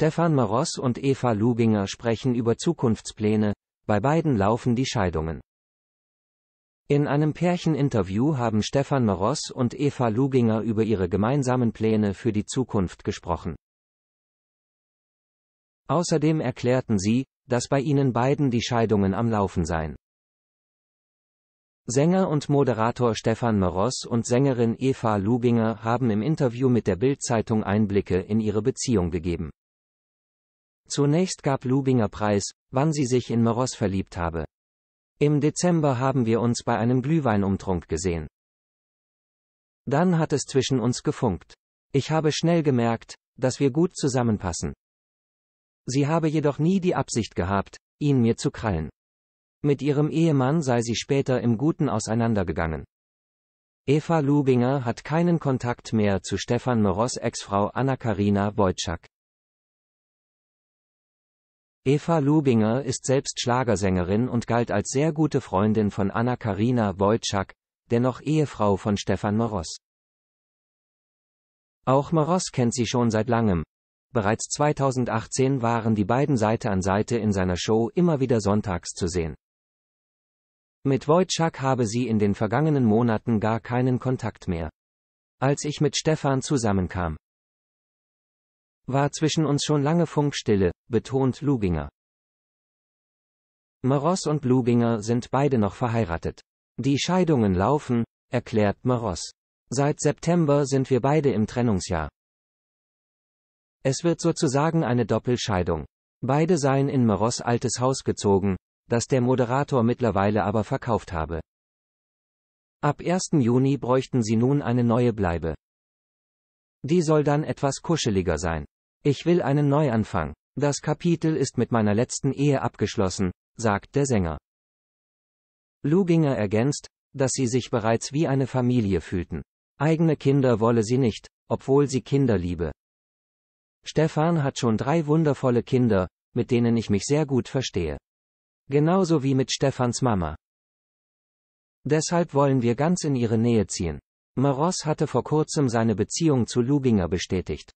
Stefan Maros und Eva Luginger sprechen über Zukunftspläne, bei beiden laufen die Scheidungen. In einem Pärcheninterview haben Stefan Maros und Eva Luginger über ihre gemeinsamen Pläne für die Zukunft gesprochen. Außerdem erklärten sie, dass bei ihnen beiden die Scheidungen am Laufen seien. Sänger und Moderator Stefan Maros und Sängerin Eva Luginger haben im Interview mit der Bildzeitung Einblicke in ihre Beziehung gegeben. Zunächst gab Lubinger Preis, wann sie sich in Meros verliebt habe. Im Dezember haben wir uns bei einem Glühweinumtrunk gesehen. Dann hat es zwischen uns gefunkt. Ich habe schnell gemerkt, dass wir gut zusammenpassen. Sie habe jedoch nie die Absicht gehabt, ihn mir zu krallen. Mit ihrem Ehemann sei sie später im Guten auseinandergegangen. Eva Lubinger hat keinen Kontakt mehr zu Stefan Meros Ex-Frau Anna-Karina Wojcik. Eva Lubinger ist selbst Schlagersängerin und galt als sehr gute Freundin von Anna-Karina Wojcik, dennoch Ehefrau von Stefan Moros. Auch Moros kennt sie schon seit langem. Bereits 2018 waren die beiden Seite an Seite in seiner Show immer wieder sonntags zu sehen. Mit Wojcik habe sie in den vergangenen Monaten gar keinen Kontakt mehr. Als ich mit Stefan zusammenkam, war zwischen uns schon lange Funkstille, betont Luginger. Maros und Luginger sind beide noch verheiratet. Die Scheidungen laufen, erklärt Maros. Seit September sind wir beide im Trennungsjahr. Es wird sozusagen eine Doppelscheidung. Beide seien in Maros altes Haus gezogen, das der Moderator mittlerweile aber verkauft habe. Ab 1. Juni bräuchten sie nun eine neue Bleibe. Die soll dann etwas kuscheliger sein. Ich will einen Neuanfang. Das Kapitel ist mit meiner letzten Ehe abgeschlossen, sagt der Sänger. Luginger ergänzt, dass sie sich bereits wie eine Familie fühlten. Eigene Kinder wolle sie nicht, obwohl sie Kinder liebe. Stefan hat schon drei wundervolle Kinder, mit denen ich mich sehr gut verstehe. Genauso wie mit Stefans Mama. Deshalb wollen wir ganz in ihre Nähe ziehen. Maros hatte vor kurzem seine Beziehung zu Luginger bestätigt.